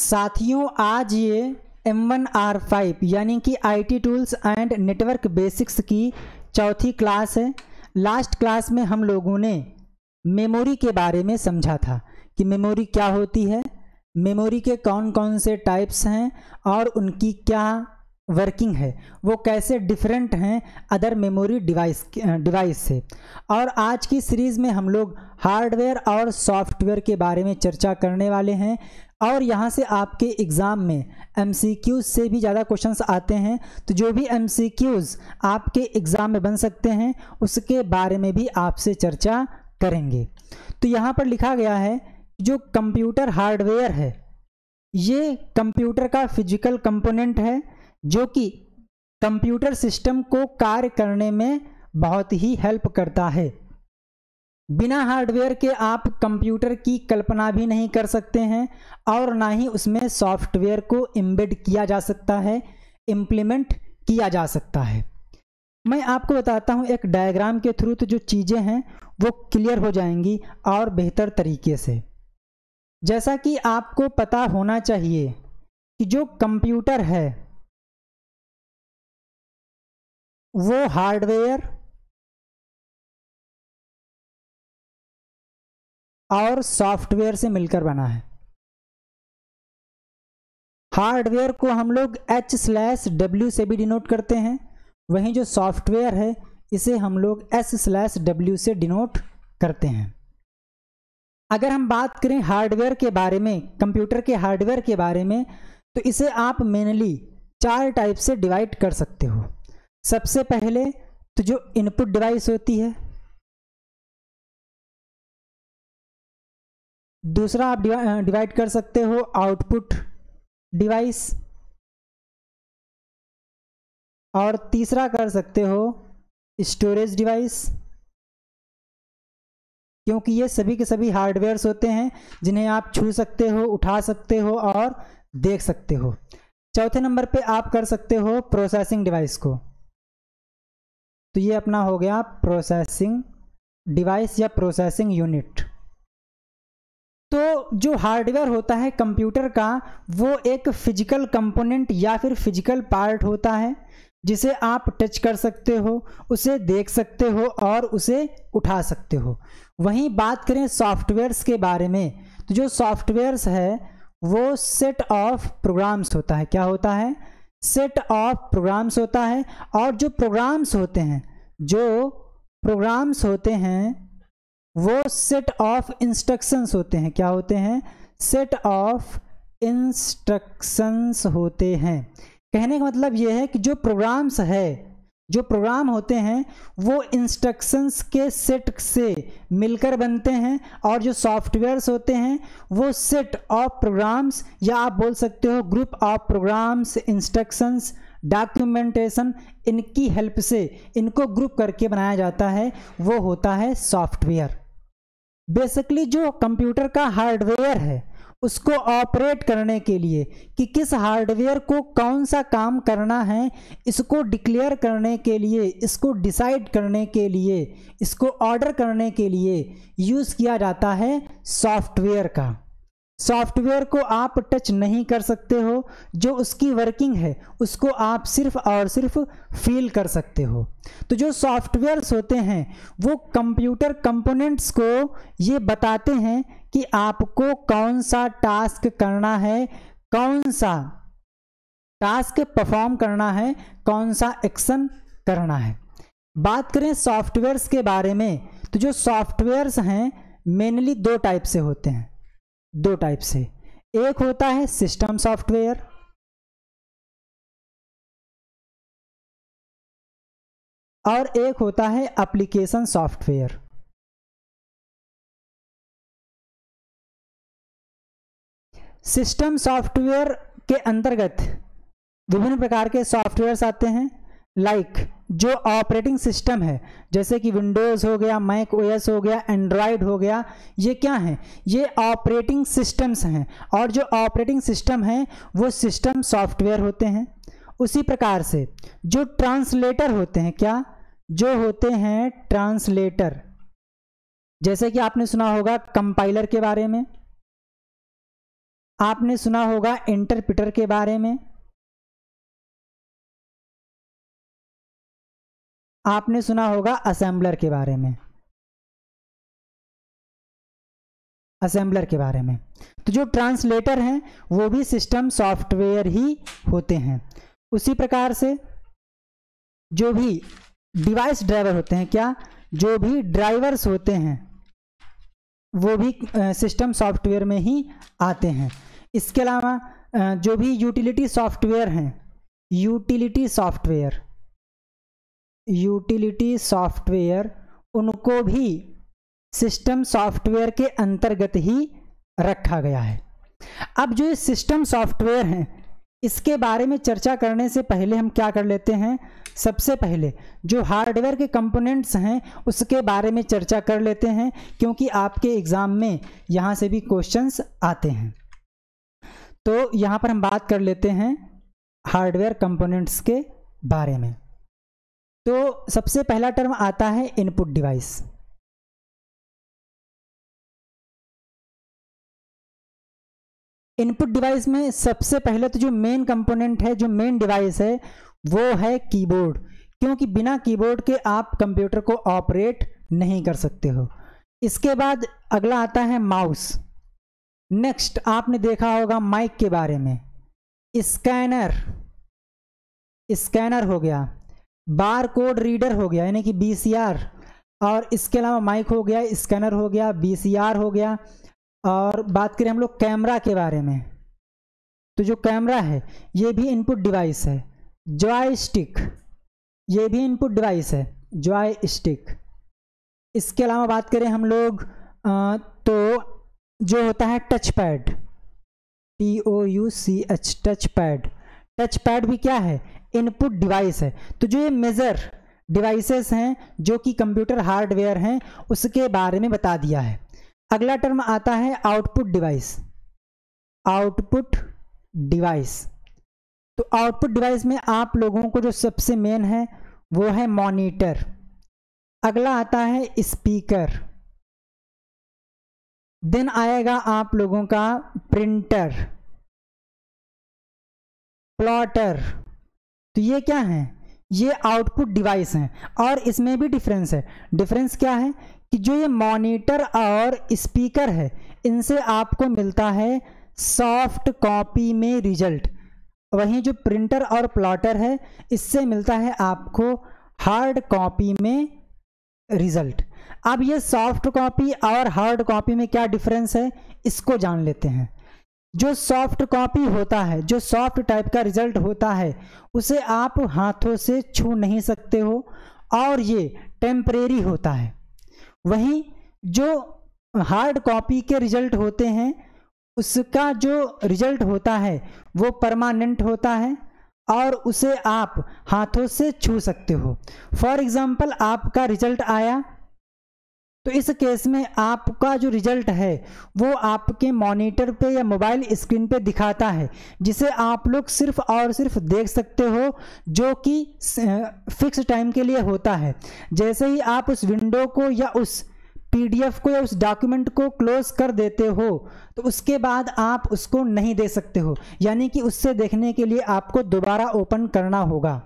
साथियों आज ये एम वन आर फाइव यानी कि IT tools and network basics की चौथी क्लास है लास्ट क्लास में हम लोगों ने मेमोरी के बारे में समझा था कि मेमोरी क्या होती है मेमोरी के कौन कौन से टाइप्स हैं और उनकी क्या वर्किंग है वो कैसे डिफरेंट हैं अदर मेमोरी डिवाइस डिवाइस से और आज की सीरीज़ में हम लोग हार्डवेयर और सॉफ्टवेयर के बारे में चर्चा करने वाले हैं और यहाँ से आपके एग्ज़ाम में एम से भी ज़्यादा क्वेश्चंस आते हैं तो जो भी एम आपके एग्ज़ाम में बन सकते हैं उसके बारे में भी आपसे चर्चा करेंगे तो यहाँ पर लिखा गया है जो कंप्यूटर हार्डवेयर है ये कंप्यूटर का फिजिकल कंपोनेंट है जो कि कंप्यूटर सिस्टम को कार्य करने में बहुत ही हेल्प करता है बिना हार्डवेयर के आप कंप्यूटर की कल्पना भी नहीं कर सकते हैं और ना ही उसमें सॉफ्टवेयर को इम्बेड किया जा सकता है इम्प्लीमेंट किया जा सकता है मैं आपको बताता हूँ एक डायग्राम के थ्रू तो जो चीज़ें हैं वो क्लियर हो जाएंगी और बेहतर तरीके से जैसा कि आपको पता होना चाहिए कि जो कंप्यूटर है वो हार्डवेयर और सॉफ्टवेयर से मिलकर बना है हार्डवेयर को हम लोग एच स्लैश डब्ल्यू से भी डिनोट करते हैं वहीं जो सॉफ्टवेयर है इसे हम लोग एस स्लैश डब्ल्यू से डिनोट करते हैं अगर हम बात करें हार्डवेयर के बारे में कंप्यूटर के हार्डवेयर के बारे में तो इसे आप मेनली चार टाइप से डिवाइड कर सकते हो सबसे पहले तो जो इनपुट डिवाइस होती है दूसरा आप डिवाइड कर सकते हो आउटपुट डिवाइस और तीसरा कर सकते हो स्टोरेज डिवाइस क्योंकि ये सभी के सभी हार्डवेयर्स होते हैं जिन्हें आप छू सकते हो उठा सकते हो और देख सकते हो चौथे नंबर पे आप कर सकते हो प्रोसेसिंग डिवाइस को तो ये अपना हो गया प्रोसेसिंग डिवाइस या प्रोसेसिंग यूनिट तो जो हार्डवेयर होता है कंप्यूटर का वो एक फिजिकल कंपोनेंट या फिर फिजिकल पार्ट होता है जिसे आप टच कर सकते हो उसे देख सकते हो और उसे उठा सकते हो वहीं बात करें सॉफ्टवेयर्स के बारे में तो जो सॉफ्टवेयर्स है वो सेट ऑफ प्रोग्राम्स होता है क्या होता है सेट ऑफ प्रोग्राम्स होता है और जो प्रोग्राम्स होते हैं जो प्रोग्राम्स होते हैं वो सेट ऑफ इंस्ट्रक्शंस होते हैं क्या होते हैं सेट ऑफ इंस्ट्रक्शंस होते हैं कहने का मतलब ये है कि जो प्रोग्राम्स है जो प्रोग्राम होते हैं वो इंस्ट्रक्शंस के सेट से मिलकर बनते हैं और जो सॉफ्टवेयर्स होते हैं वो सेट ऑफ प्रोग्राम्स या आप बोल सकते हो group of programs instructions documentation इनकी हेल्प से इनको ग्रुप करके बनाया जाता है वो होता है सॉफ्टवेयर बेसिकली जो कंप्यूटर का हार्डवेयर है उसको ऑपरेट करने के लिए कि किस हार्डवेयर को कौन सा काम करना है इसको डिक्लेयर करने के लिए इसको डिसाइड करने के लिए इसको ऑर्डर करने के लिए यूज़ किया जाता है सॉफ्टवेयर का सॉफ्टवेयर को आप टच नहीं कर सकते हो जो उसकी वर्किंग है उसको आप सिर्फ और सिर्फ फील कर सकते हो तो जो सॉफ्टवेयर्स होते हैं वो कंप्यूटर कंपोनेंट्स को ये बताते हैं कि आपको कौन सा टास्क करना है कौन सा टास्क परफॉर्म करना है कौन सा एक्शन करना है बात करें सॉफ्टवेयर्स के बारे में तो जो सॉफ्टवेयर्स हैं मेनली दो टाइप से होते हैं दो टाइप से एक होता है सिस्टम सॉफ्टवेयर और एक होता है एप्लीकेशन सॉफ्टवेयर सिस्टम सॉफ्टवेयर के अंतर्गत विभिन्न प्रकार के सॉफ्टवेयर्स आते हैं लाइक like जो ऑपरेटिंग सिस्टम है जैसे कि विंडोज़ हो गया मैक ओएस हो गया एंड्रॉयड हो गया ये क्या है ये ऑपरेटिंग सिस्टम्स हैं और जो ऑपरेटिंग सिस्टम हैं वो सिस्टम सॉफ्टवेयर होते हैं उसी प्रकार से जो ट्रांसलेटर होते हैं क्या जो होते हैं ट्रांसलेटर जैसे कि आपने सुना होगा कंपाइलर के बारे में आपने सुना होगा इंटरप्रिटर के बारे में आपने सुना होगा असेंबलर के बारे में असेंबलर के बारे में तो जो ट्रांसलेटर हैं वो भी सिस्टम सॉफ्टवेयर ही होते हैं उसी प्रकार से जो भी डिवाइस ड्राइवर होते हैं क्या जो भी ड्राइवर्स होते हैं वो भी सिस्टम सॉफ्टवेयर में ही आते हैं इसके अलावा जो भी यूटिलिटी सॉफ्टवेयर हैं यूटिलिटी सॉफ्टवेयर यूटिलिटी सॉफ्टवेयर उनको भी सिस्टम सॉफ्टवेयर के अंतर्गत ही रखा गया है अब जो ये सिस्टम सॉफ्टवेयर हैं इसके बारे में चर्चा करने से पहले हम क्या कर लेते हैं सबसे पहले जो हार्डवेयर के कंपोनेंट्स हैं उसके बारे में चर्चा कर लेते हैं क्योंकि आपके एग्ज़ाम में यहाँ से भी क्वेश्चंस आते हैं तो यहाँ पर हम बात कर लेते हैं हार्डवेयर कंपोनेंट्स के बारे में तो सबसे पहला टर्म आता है इनपुट डिवाइस इनपुट डिवाइस में सबसे पहले तो जो मेन कंपोनेंट है जो मेन डिवाइस है वो है कीबोर्ड क्योंकि बिना कीबोर्ड के आप कंप्यूटर को ऑपरेट नहीं कर सकते हो इसके बाद अगला आता है माउस नेक्स्ट आपने देखा होगा माइक के बारे में स्कैनर स्कैनर हो गया बार कोड रीडर हो गया यानी कि बी और इसके अलावा माइक हो गया स्कैनर हो गया बी हो गया और बात करें हम लोग कैमरा के बारे में तो जो कैमरा है ये भी इनपुट डिवाइस है जॉयस्टिक ये भी इनपुट डिवाइस है जॉयस्टिक इसके अलावा बात करें हम लोग आ, तो जो होता है touch pad T O U C H touch pad touch pad भी क्या है इनपुट डिवाइस है तो जो ये मेज़र डिवाइसेस हैं जो कि कंप्यूटर हार्डवेयर हैं उसके बारे में बता दिया है अगला टर्म आता है आउटपुट डिवाइस आउटपुट डिवाइस तो आउटपुट डिवाइस में आप लोगों को जो सबसे मेन है वो है मॉनिटर अगला आता है स्पीकर देन आएगा आप लोगों का प्रिंटर प्लॉटर तो ये क्या है ये आउटपुट डिवाइस हैं और इसमें भी डिफरेंस है डिफरेंस क्या है कि जो ये मॉनिटर और स्पीकर है इनसे आपको मिलता है सॉफ्ट कॉपी में रिजल्ट वहीं जो प्रिंटर और प्लॉटर है इससे मिलता है आपको हार्ड कॉपी में रिजल्ट अब ये सॉफ्ट कॉपी और हार्ड कॉपी में क्या डिफरेंस है इसको जान लेते हैं जो सॉफ्ट कॉपी होता है जो सॉफ्ट टाइप का रिजल्ट होता है उसे आप हाथों से छू नहीं सकते हो और ये टेम्परेरी होता है वहीं जो हार्ड कॉपी के रिजल्ट होते हैं उसका जो रिजल्ट होता है वो परमानेंट होता है और उसे आप हाथों से छू सकते हो फॉर एग्ज़ाम्पल आपका रिजल्ट आया तो इस केस में आपका जो रिजल्ट है वो आपके मॉनिटर पे या मोबाइल स्क्रीन पे दिखाता है जिसे आप लोग सिर्फ और सिर्फ देख सकते हो जो कि फिक्स टाइम के लिए होता है जैसे ही आप उस विंडो को या उस पीडीएफ को या उस डॉक्यूमेंट को क्लोज कर देते हो तो उसके बाद आप उसको नहीं दे सकते हो यानी कि उससे देखने के लिए आपको दोबारा ओपन करना होगा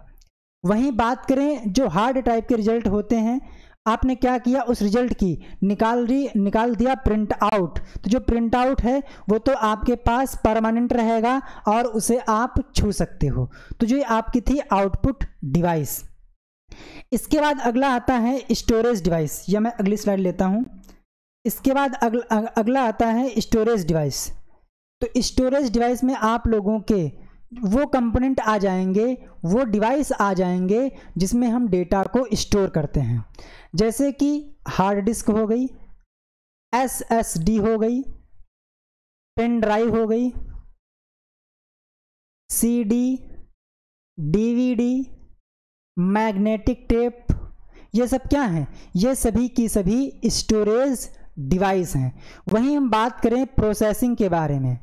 वहीं बात करें जो हार्ड टाइप के रिजल्ट होते हैं आपने क्या किया उस रिजल्ट की निकाल दी निकाल दिया प्रिंट आउट तो जो प्रिंट आउट है वो तो आपके पास परमानेंट रहेगा और उसे आप छू सकते हो तो जो आपकी थी आउटपुट डिवाइस इसके बाद अगला आता है स्टोरेज डिवाइस या मैं अगली स्लाइड लेता हूँ इसके बाद अगला अगला आता है स्टोरेज डिवाइस तो स्टोरेज डिवाइस में आप लोगों के वो कंपोनेंट आ जाएंगे वो डिवाइस आ जाएंगे जिसमें हम डेटा को स्टोर करते हैं जैसे कि हार्ड डिस्क हो गई एस एस डी हो गई पेन ड्राइव हो गई C D D V D magnetic tape ये सब क्या हैं ये सभी की सभी स्टोरेज डिवाइस हैं वहीं हम बात करें प्रोसेसिंग के बारे में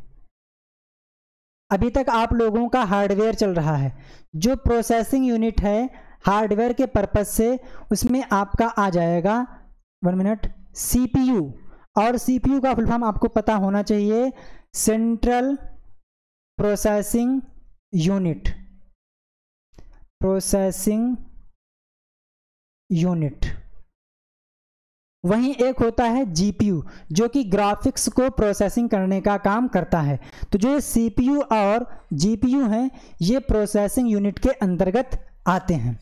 अभी तक आप लोगों का हार्डवेयर चल रहा है जो प्रोसेसिंग यूनिट है हार्डवेयर के पर्पज़ से उसमें आपका आ जाएगा वन मिनट सी और सीपीयू का फुल फॉर्म आपको पता होना चाहिए central processing unit processing unit वहीं एक होता है जीपीयू जो कि ग्राफिक्स को प्रोसेसिंग करने का काम करता है तो जो ये सीपीयू और जीपीयू हैं ये प्रोसेसिंग यूनिट के अंतर्गत आते हैं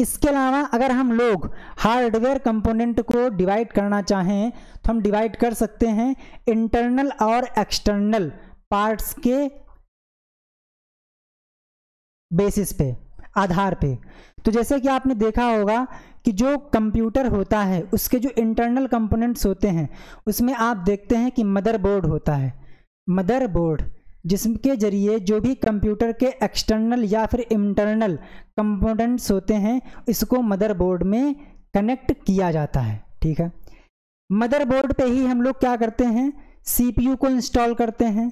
इसके अलावा अगर हम लोग हार्डवेयर कंपोनेंट को डिवाइड करना चाहें तो हम डिवाइड कर सकते हैं इंटरनल और एक्सटर्नल पार्ट्स के बेसिस पे आधार पे तो जैसे कि आपने देखा होगा कि जो कंप्यूटर होता है उसके जो इंटरनल कंपोनेंट्स होते हैं उसमें आप देखते हैं कि मदरबोर्ड होता है मदरबोर्ड जिसके ज़रिए जो भी कंप्यूटर के एक्सटर्नल या फिर इंटरनल कंपोनेंट्स होते हैं इसको मदरबोर्ड में कनेक्ट किया जाता है ठीक है मदरबोर्ड पे ही हम लोग क्या करते हैं सीपीयू को इंस्टॉल करते हैं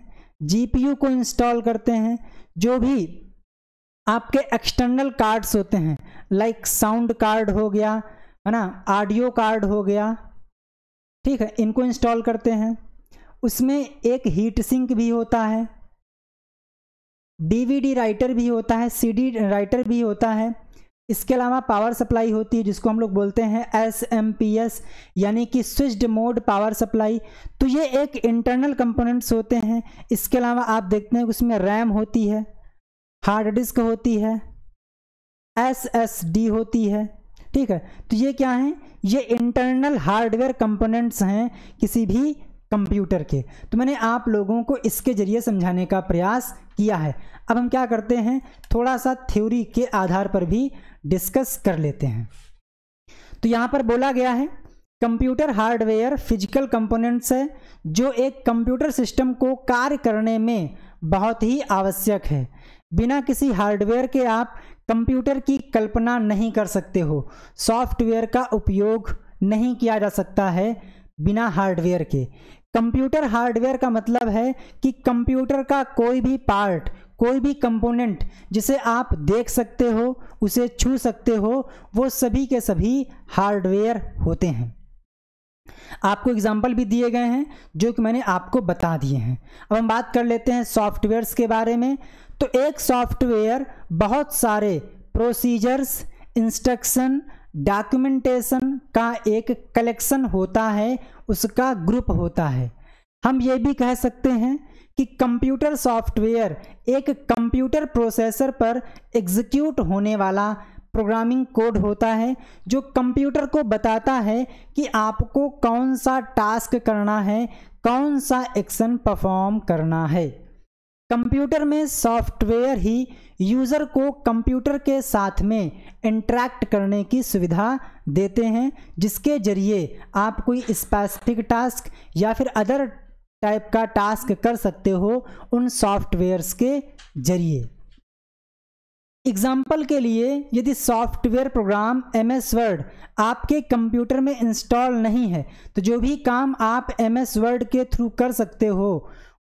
जीपीयू को इंस्टॉल करते हैं जो भी आपके एक्सटर्नल कार्ड्स होते हैं लाइक साउंड कार्ड हो गया है ना ऑडियो कार्ड हो गया ठीक है इनको इंस्टॉल करते हैं उसमें एक हीट सिंक भी होता है डीवीडी राइटर भी होता है सीडी राइटर भी होता है इसके अलावा पावर सप्लाई होती है जिसको हम लोग बोलते हैं एस एम पी एस यानी कि स्विच्ड मोड पावर सप्लाई तो ये एक इंटरनल कंपोनेंट्स होते हैं इसके अलावा आप देखते हैं उसमें रैम होती है हार्ड डिस्क होती है एस एस डी होती है ठीक है तो ये क्या है ये इंटरनल हार्डवेयर कंपोनेंट्स हैं किसी भी कंप्यूटर के तो मैंने आप लोगों को इसके ज़रिए समझाने का प्रयास किया है अब हम क्या करते हैं थोड़ा सा थ्योरी के आधार पर भी डिस्कस कर लेते हैं तो यहाँ पर बोला गया है कंप्यूटर हार्डवेयर फिजिकल कंपोनेंट्स है जो एक कंप्यूटर सिस्टम को कार्य करने में बहुत ही आवश्यक है बिना किसी हार्डवेयर के आप कंप्यूटर की कल्पना नहीं कर सकते हो सॉफ्टवेयर का उपयोग नहीं किया जा सकता है बिना हार्डवेयर के कंप्यूटर हार्डवेयर का मतलब है कि कंप्यूटर का कोई भी पार्ट कोई भी कंपोनेंट जिसे आप देख सकते हो उसे छू सकते हो वो सभी के सभी हार्डवेयर होते हैं आपको एग्जाम्पल भी दिए गए हैं जो कि मैंने आपको बता दिए हैं अब हम बात कर लेते हैं सॉफ्टवेयर्स के बारे में तो एक सॉफ्टवेयर बहुत सारे प्रोसीजर्स इंस्ट्रक्शन डॉक्यूमेंटेशन का एक कलेक्शन होता है उसका ग्रुप होता है हम ये भी कह सकते हैं कि कंप्यूटर सॉफ्टवेयर एक कंप्यूटर प्रोसेसर पर एग्जीक्यूट होने वाला प्रोग्रामिंग कोड होता है जो कंप्यूटर को बताता है कि आपको कौन सा टास्क करना है कौन सा एक्शन परफॉर्म करना है कंप्यूटर में सॉफ्टवेयर ही यूज़र को कंप्यूटर के साथ में इंट्रैक्ट करने की सुविधा देते हैं जिसके ज़रिए आप कोई स्पेसिफिक टास्क या फिर अदर टाइप का टास्क कर सकते हो उन सॉफ्टवेयर्स के ज़रिए एग्जाम्पल के लिए यदि software program M S Word आपके कंप्यूटर में इंस्टॉल नहीं है तो जो भी काम आप एम एस वर्ड के थ्रू कर सकते हो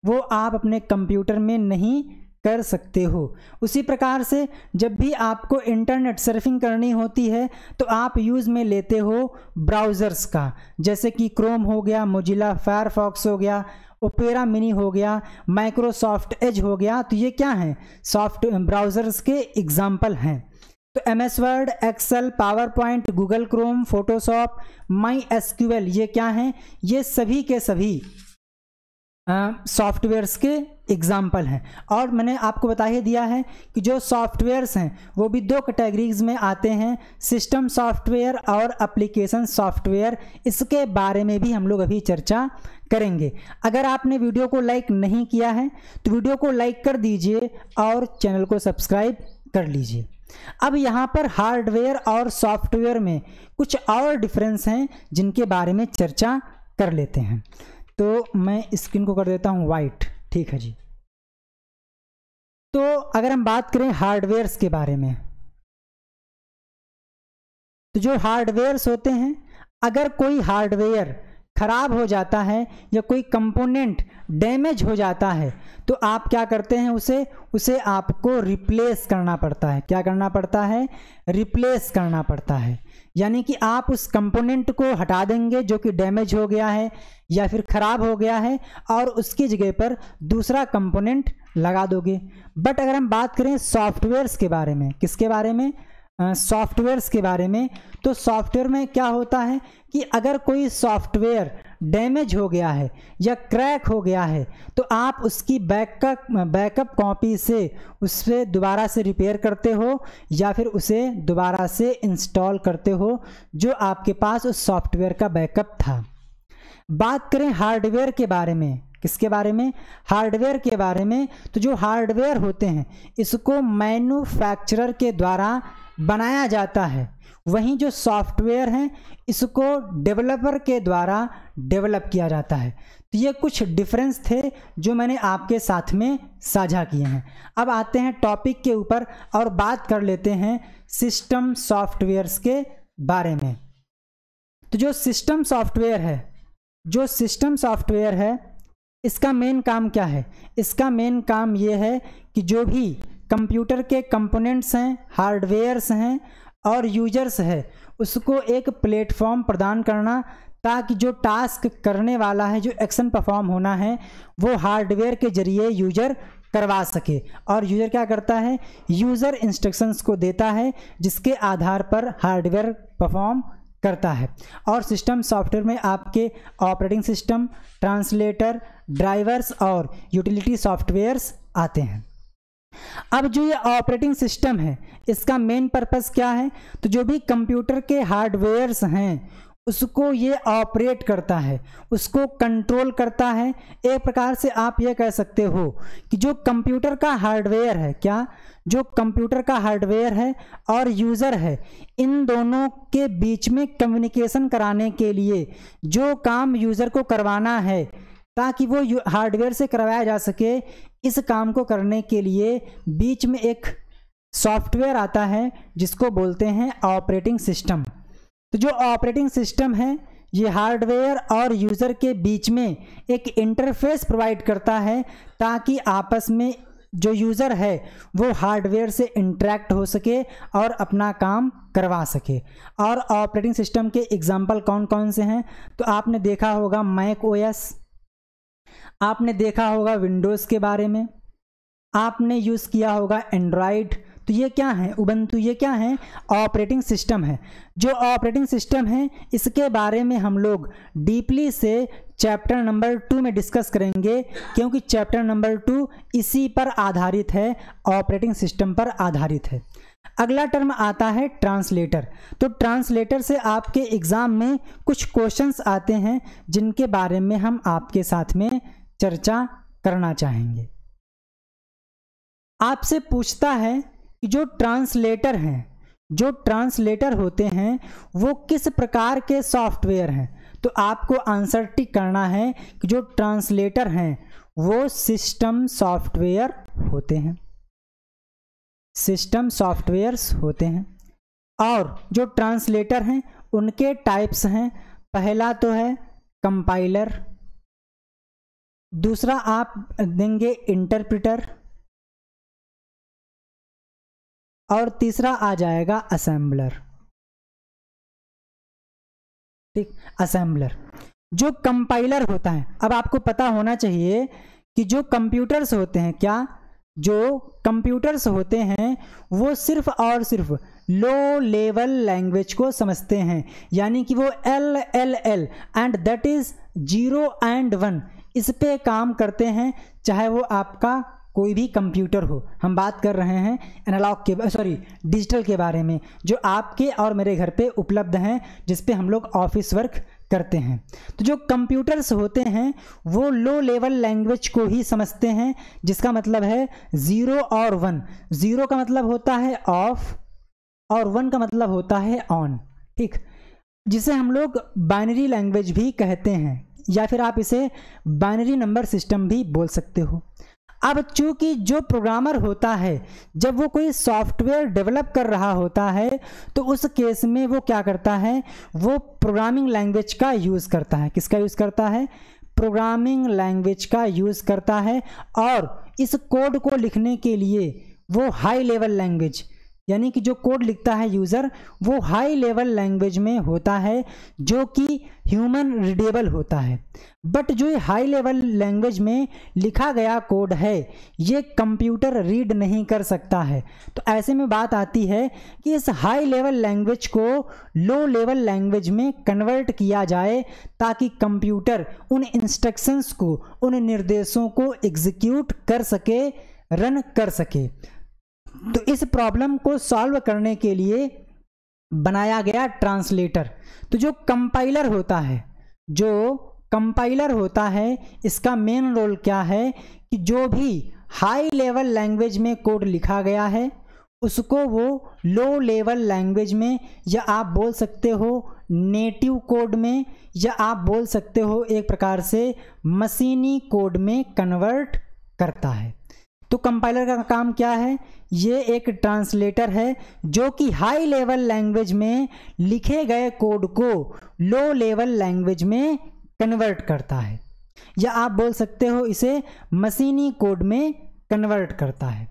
वो आप अपने कंप्यूटर में नहीं कर सकते हो उसी प्रकार से जब भी आपको इंटरनेट सर्फिंग करनी होती है तो आप यूज़ में लेते हो ब्राउज़र्स का जैसे कि क्रोम हो गया मोजिला फायरफॉक्स हो गया ओपेरा मिनी हो गया माइक्रोसॉफ्ट एज हो गया तो ये क्या हैं सॉफ्ट ब्राउज़र्स के एग्ज़ाम्पल हैं तो M S Word Excel PowerPoint Google Chrome Photoshop माई एस ये क्या हैं ये सभी के सभी सॉफ्टवेयर्स के एग्ज़ाम्पल हैं और मैंने आपको बता ही दिया है कि जो सॉफ्टवेयर्स हैं वो भी दो कैटेगरीज में आते हैं सिस्टम सॉफ्टवेयर और एप्लीकेशन सॉफ्टवेयर इसके बारे में भी हम लोग अभी चर्चा करेंगे अगर आपने वीडियो को लाइक नहीं किया है तो वीडियो को लाइक कर दीजिए और चैनल को सब्सक्राइब कर लीजिए अब यहाँ पर हार्डवेयर और सॉफ्टवेयर में कुछ और डिफरेंस हैं जिनके बारे में चर्चा कर लेते हैं तो मैं स्किन को कर देता हूँ वाइट ठीक है जी तो अगर हम बात करें हार्डवेयर्स के बारे में तो जो हार्डवेयर्स होते हैं अगर कोई हार्डवेयर खराब हो जाता है या कोई कंपोनेंट डैमेज हो जाता है तो आप क्या करते हैं उसे उसे आपको रिप्लेस करना पड़ता है क्या करना पड़ता है रिप्लेस करना पड़ता है यानी कि आप उस कंपोनेंट को हटा देंगे जो कि डैमेज हो गया है या फिर ख़राब हो गया है और उसकी जगह पर दूसरा कंपोनेंट लगा दोगे बट अगर हम बात करें सॉफ्टवेयर्स के बारे में किसके बारे में सॉफ्टवेयर्स के बारे में तो सॉफ्टवेयर में क्या होता है कि अगर कोई सॉफ्टवेयर डैमेज हो गया है या क्रैक हो गया है तो आप उसकी बैकअप बैकअप कॉपी से उससे दोबारा से रिपेयर करते हो या फिर उसे दोबारा से इंस्टॉल करते हो जो आपके पास उस सॉफ्टवेयर का बैकअप था बात करें हार्डवेयर के बारे में किसके बारे में हार्डवेयर के बारे में तो जो हार्डवेयर होते हैं इसको मैन्युफैक्चरर के द्वारा बनाया जाता है वहीं जो सॉफ्टवेयर हैं इसको डेवलपर के द्वारा डेवलप किया जाता है तो ये कुछ डिफरेंस थे जो मैंने आपके साथ में साझा किए हैं अब आते हैं टॉपिक के ऊपर और बात कर लेते हैं सिस्टम सॉफ्टवेयर्स के बारे में तो जो सिस्टम सॉफ्टवेयर है जो सिस्टम सॉफ्टवेयर है इसका मेन काम क्या है इसका मेन काम ये है कि जो भी कंप्यूटर के कंपोनेंट्स हैं हार्डवेयर्स हैं और यूजर्स है उसको एक प्लेटफॉर्म प्रदान करना ताकि जो टास्क करने वाला है जो एक्शन परफॉर्म होना है वो हार्डवेयर के जरिए यूजर करवा सके और यूज़र क्या करता है यूज़र इंस्ट्रक्शंस को देता है जिसके आधार पर हार्डवेयर परफॉर्म करता है और सिस्टम सॉफ्टवेयर में आपके ऑपरेटिंग सिस्टम ट्रांसलेटर ड्राइवर्स और यूटिलिटी सॉफ्टवेयर्स आते हैं अब जो ये ऑपरेटिंग सिस्टम है इसका मेन पर्पस क्या है तो जो भी कंप्यूटर के हार्डवेयर्स हैं उसको ये ऑपरेट करता है उसको कंट्रोल करता है एक प्रकार से आप ये कह सकते हो कि जो कंप्यूटर का हार्डवेयर है क्या जो कंप्यूटर का हार्डवेयर है और यूज़र है इन दोनों के बीच में कम्युनिकेशन कराने के लिए जो काम यूज़र को करवाना है ताकि वो हार्डवेयर से करवाया जा सके इस काम को करने के लिए बीच में एक सॉफ्टवेयर आता है जिसको बोलते हैं ऑपरेटिंग सिस्टम तो जो ऑपरेटिंग सिस्टम है ये हार्डवेयर और यूज़र के बीच में एक इंटरफेस प्रोवाइड करता है ताकि आपस में जो यूज़र है वो हार्डवेयर से इंटरेक्ट हो सके और अपना काम करवा सके और ऑपरेटिंग सिस्टम के एग्जांपल कौन कौन से हैं तो आपने देखा होगा मैक ओएस आपने देखा होगा विंडोज़ के बारे में आपने यूज़ किया होगा एंड्रॉयड तो ये क्या है उबंतु ये क्या है ऑपरेटिंग सिस्टम है जो ऑपरेटिंग सिस्टम है इसके बारे में हम लोग डीपली से चैप्टर नंबर टू में डिस्कस करेंगे क्योंकि चैप्टर नंबर टू इसी पर आधारित है ऑपरेटिंग सिस्टम पर आधारित है अगला टर्म आता है ट्रांसलेटर तो ट्रांसलेटर से आपके एग्ज़ाम में कुछ क्वेश्चंस आते हैं जिनके बारे में हम आपके साथ में चर्चा करना चाहेंगे आपसे पूछता है कि जो ट्रांसलेटर हैं जो ट्रांसलेटर होते हैं वो किस प्रकार के सॉफ्टवेयर हैं तो आपको आंसर टिक करना है कि जो ट्रांसलेटर हैं वो सिस्टम सॉफ्टवेयर होते हैं सिस्टम सॉफ्टवेयर्स होते हैं और जो ट्रांसलेटर हैं उनके टाइप्स हैं पहला तो है कंपाइलर दूसरा आप देंगे इंटरप्रिटर और तीसरा आ जाएगा असेंबलर ठीक असेंबलर जो कंपाइलर होता है अब आपको पता होना चाहिए कि जो कंप्यूटर्स होते हैं क्या जो कंप्यूटर्स होते हैं वो सिर्फ और सिर्फ लो लेवल लैंग्वेज को समझते हैं यानी कि वो L L L and that is zero and one इस पे काम करते हैं चाहे वो आपका कोई भी कंप्यूटर हो हम बात कर रहे हैं एनालॉग के सॉरी डिजिटल के बारे में जो आपके और मेरे घर पे उपलब्ध हैं जिस पे हम लोग ऑफिस वर्क करते हैं तो जो कंप्यूटर्स होते हैं वो लो लेवल लैंग्वेज को ही समझते हैं जिसका मतलब है ज़ीरो और वन ज़ीरो का मतलब होता है ऑफ और वन का मतलब होता है ऑन ठीक जिसे हम लोग बाइनरी लैंग्वेज भी कहते हैं या फिर आप इसे बाइनरी नंबर सिस्टम भी बोल सकते हो अब चूंकि जो प्रोग्रामर होता है जब वो कोई सॉफ्टवेयर डेवलप कर रहा होता है तो उस केस में वो क्या करता है वो प्रोग्रामिंग लैंग्वेज का यूज़ करता है किसका यूज़ करता है प्रोग्रामिंग लैंग्वेज का यूज़ करता है और इस कोड को लिखने के लिए वो हाई लेवल लैंग्वेज यानी कि जो कोड लिखता है यूज़र वो हाई लेवल लैंग्वेज में होता है जो कि ह्यूमन रीडेबल होता है बट जो ये हाई लेवल लैंग्वेज में लिखा गया कोड है ये कंप्यूटर रीड नहीं कर सकता है तो ऐसे में बात आती है कि इस हाई लेवल लैंग्वेज को लो लेवल लैंग्वेज में कन्वर्ट किया जाए ताकि कंप्यूटर उन इंस्ट्रक्शंस को उन निर्देशों को एग्जीक्यूट कर सके रन कर सके तो इस प्रॉब्लम को सॉल्व करने के लिए बनाया गया ट्रांसलेटर तो जो कंपाइलर होता है जो कंपाइलर होता है इसका मेन रोल क्या है कि जो भी हाई लेवल लैंग्वेज में कोड लिखा गया है उसको वो लो लेवल लैंग्वेज में या आप बोल सकते हो नेटिव कोड में या आप बोल सकते हो एक प्रकार से मशीनी कोड में कन्वर्ट करता है तो कंपाइलर का काम क्या है ये एक ट्रांसलेटर है जो कि हाई लेवल लैंग्वेज में लिखे गए कोड को लो लेवल लैंग्वेज में कन्वर्ट करता है या आप बोल सकते हो इसे मशीनी कोड में कन्वर्ट करता है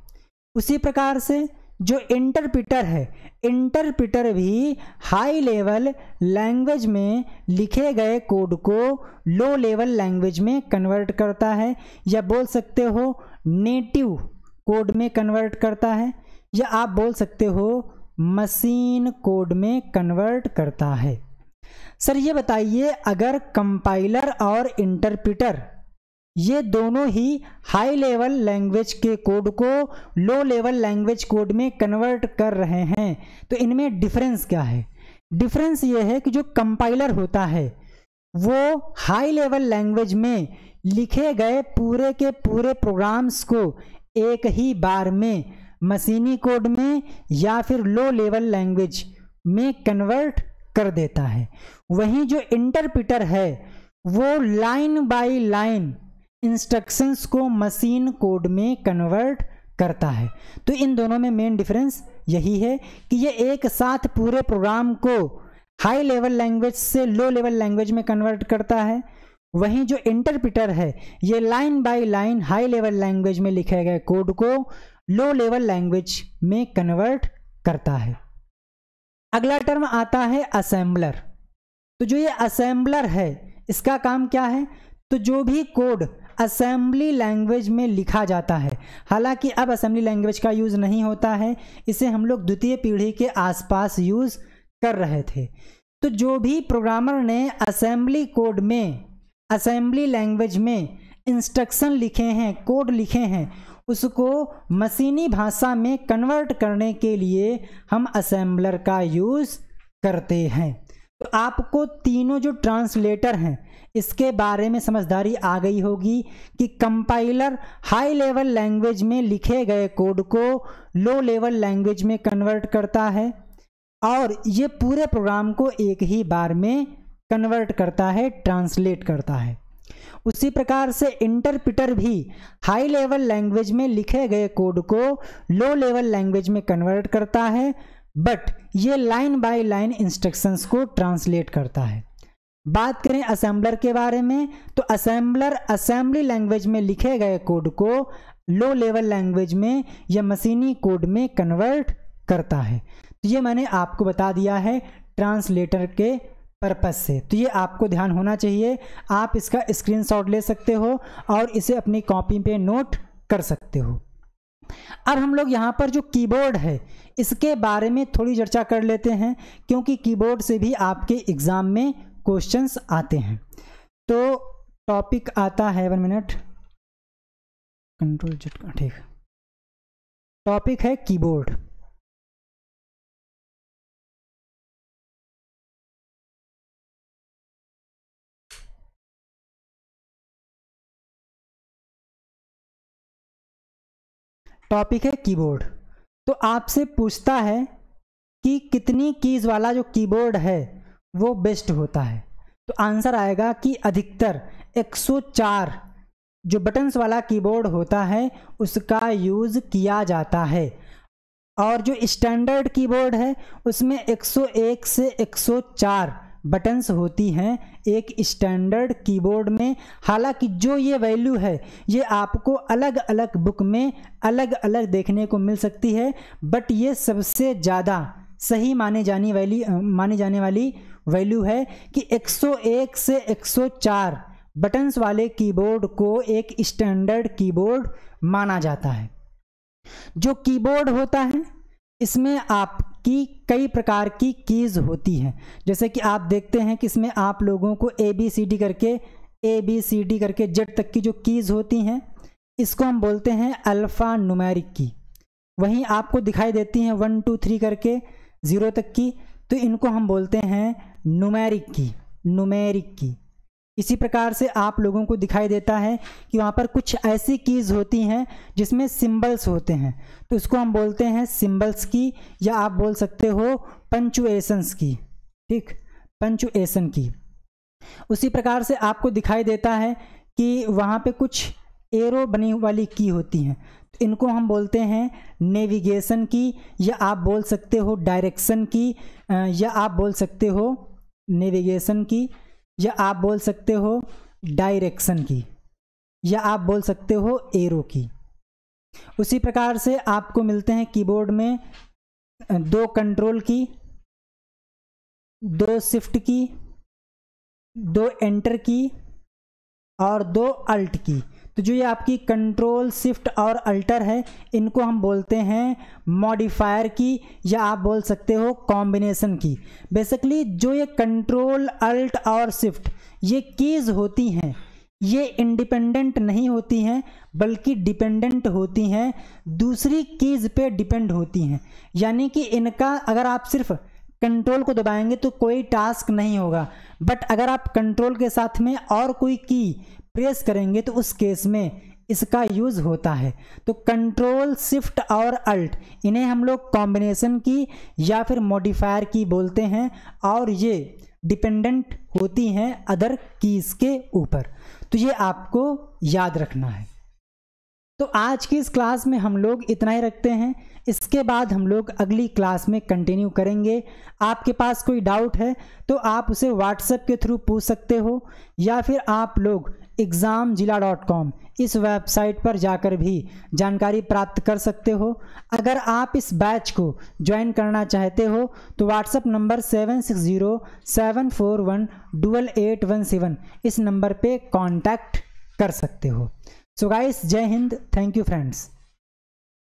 उसी प्रकार से जो इंटरप्रिटर है इंटरप्रिटर भी हाई लेवल लैंग्वेज में लिखे गए कोड को लो लेवल लैंग्वेज में कन्वर्ट करता है या बोल सकते हो नेटिव कोड में कन्वर्ट करता है या आप बोल सकते हो मशीन कोड में कन्वर्ट करता है सर ये बताइए अगर कंपाइलर और इंटरप्रिटर ये दोनों ही हाई लेवल लैंग्वेज के कोड को लो लेवल लैंग्वेज कोड में कन्वर्ट कर रहे हैं तो इनमें डिफरेंस क्या है डिफरेंस ये है कि जो कंपाइलर होता है वो हाई लेवल लैंग्वेज में लिखे गए पूरे के पूरे प्रोग्राम्स को एक ही बार में मशीनी कोड में या फिर लो लेवल लैंग्वेज में कन्वर्ट कर देता है वहीं जो इंटरप्रिटर है वो लाइन बाय लाइन इंस्ट्रक्शंस को मशीन कोड में कन्वर्ट करता है तो इन दोनों में मेन डिफरेंस यही है कि ये एक साथ पूरे प्रोग्राम को हाई लेवल लैंग्वेज से लो लेवल लैंग्वेज में कन्वर्ट करता है वहीं जो इंटरप्रिटर है ये line by line high level language में लिखे गए कोड को लो लेवल लैंग्वेज में कन्वर्ट करता है अगला टर्म आता है असेंबलर तो जो ये असेंबलर है इसका काम क्या है तो जो भी कोड असेंबली लैंग्वेज में लिखा जाता है हालांकि अब असेंबली लैंग्वेज का यूज़ नहीं होता है इसे हम लोग द्वितीय पीढ़ी के आसपास यूज़ कर रहे थे तो जो भी प्रोग्रामर ने असेंबली कोड में असेंबली लैंग्वेज में इंस्ट्रक्शन लिखे हैं कोड लिखे हैं उसको मशीनी भाषा में कन्वर्ट करने के लिए हम असेंबलर का यूज़ करते हैं तो आपको तीनों जो ट्रांसलेटर हैं इसके बारे में समझदारी आ गई होगी कि कंपाइलर हाई लेवल लैंग्वेज में लिखे गए कोड को लो लेवल लैंग्वेज में कन्वर्ट करता है और ये पूरे प्रोग्राम को एक ही बार में कन्वर्ट करता है ट्रांसलेट करता है उसी प्रकार से इंटरप्रिटर भी हाई लेवल लैंग्वेज में लिखे गए कोड को लो लेवल लैंग्वेज में कन्वर्ट करता है बट ये लाइन बाय लाइन इंस्ट्रक्शंस को ट्रांसलेट करता है बात करें असेंबलर के बारे में तो असेंबलर असेंबली लैंग्वेज में लिखे गए कोड को लो लेवल लैंग्वेज में या मशीनी कोड में कन्वर्ट करता है तो ये मैंने आपको बता दिया है ट्रांसलेटर के पर्पज़ से तो ये आपको ध्यान होना चाहिए आप इसका स्क्रीनशॉट ले सकते हो और इसे अपनी कॉपी पे नोट कर सकते हो अब हम लोग यहाँ पर जो कीबोर्ड है इसके बारे में थोड़ी चर्चा कर लेते हैं क्योंकि कीबोर्ड से भी आपके एग्ज़ाम में क्वेश्चंस आते हैं तो टॉपिक आता है वन मिनट कंट्रोल जट ठीक टॉपिक है कीबोर्ड टॉपिक है कीबोर्ड तो आपसे पूछता है कि कितनी कीज़ वाला जो कीबोर्ड है वो बेस्ट होता है तो आंसर आएगा कि अधिकतर 104 जो बटन्स वाला कीबोर्ड होता है उसका यूज़ किया जाता है और जो स्टैंडर्ड कीबोर्ड है उसमें 101 से 104 बटन्स होती हैं एक स्टैंडर्ड कीबोर्ड में हालांकि जो ये वैल्यू है ये आपको अलग अलग बुक में अलग अलग देखने को मिल सकती है बट ये सबसे ज़्यादा सही माने जाने वाली माने जाने वाली वैल्यू है कि 101 से 104 बटन्स वाले कीबोर्ड को एक स्टैंडर्ड कीबोर्ड माना जाता है जो कीबोर्ड होता है इसमें आप कि कई प्रकार की कीज़ होती हैं जैसे कि आप देखते हैं कि इसमें आप लोगों को ए बी सी डी करके ए बी सी डी करके जेड तक की जो कीज़ होती हैं इसको हम बोलते हैं अल्फ़ा नुमेरिक की वहीं आपको दिखाई देती हैं वन टू थ्री करके ज़ीरो तक की तो इनको हम बोलते हैं नुमेरिक की नुमेरिक की इसी प्रकार से आप लोगों को दिखाई देता है कि वहाँ पर कुछ ऐसी कीज़ होती हैं जिसमें सिंबल्स होते हैं तो इसको हम बोलते हैं सिंबल्स की या आप बोल सकते हो पंचुएसन्स की ठीक पंचुएसन की उसी प्रकार से आपको दिखाई देता है कि वहाँ पे कुछ एरो बनी वाली की होती हैं तो इनको हम बोलते हैं नेविगेशन की या आप बोल सकते हो डायरेक्शन की या आप बोल सकते हो नेविगेशन की या आप बोल सकते हो डायरेक्शन की या आप बोल सकते हो एरो की उसी प्रकार से आपको मिलते हैं कीबोर्ड में दो कंट्रोल की दो शिफ्ट की दो एंटर की और दो अल्ट की तो जो ये आपकी कंट्रोल शिफ्ट और अल्टर है इनको हम बोलते हैं मॉडिफायर की या आप बोल सकते हो कॉम्बिनेशन की बेसिकली जो ये कंट्रोल अल्ट और शिफ्ट ये कीज़ होती हैं ये इंडिपेंडेंट नहीं होती हैं बल्कि डिपेंडेंट होती हैं दूसरी कीज़ पे डिपेंड होती हैं यानी कि इनका अगर आप सिर्फ कंट्रोल को दबाएंगे तो कोई टास्क नहीं होगा बट अगर आप कंट्रोल के साथ में और कोई की प्रेस करेंगे तो उस केस में इसका यूज़ होता है तो कंट्रोल शिफ्ट और अल्ट इन्हें हम लोग कॉम्बिनेशन की या फिर मॉडिफायर की बोलते हैं और ये डिपेंडेंट होती हैं अदर कीज़ के ऊपर तो ये आपको याद रखना है तो आज की इस क्लास में हम लोग इतना ही रखते हैं इसके बाद हम लोग अगली क्लास में कंटिन्यू करेंगे आपके पास कोई डाउट है तो आप उसे व्हाट्सएप के थ्रू पूछ सकते हो या फिर आप लोग एग्ज़ाम जिला डॉट कॉम इस वेबसाइट पर जाकर भी जानकारी प्राप्त कर सकते हो अगर आप इस बैच को ज्वाइन करना चाहते हो तो WhatsApp number seven six zero seven four one double eight one seven इस नंबर पे कांटेक्ट कर सकते हो सो गाइस जय हिंद थैंक यू फ्रेंड्स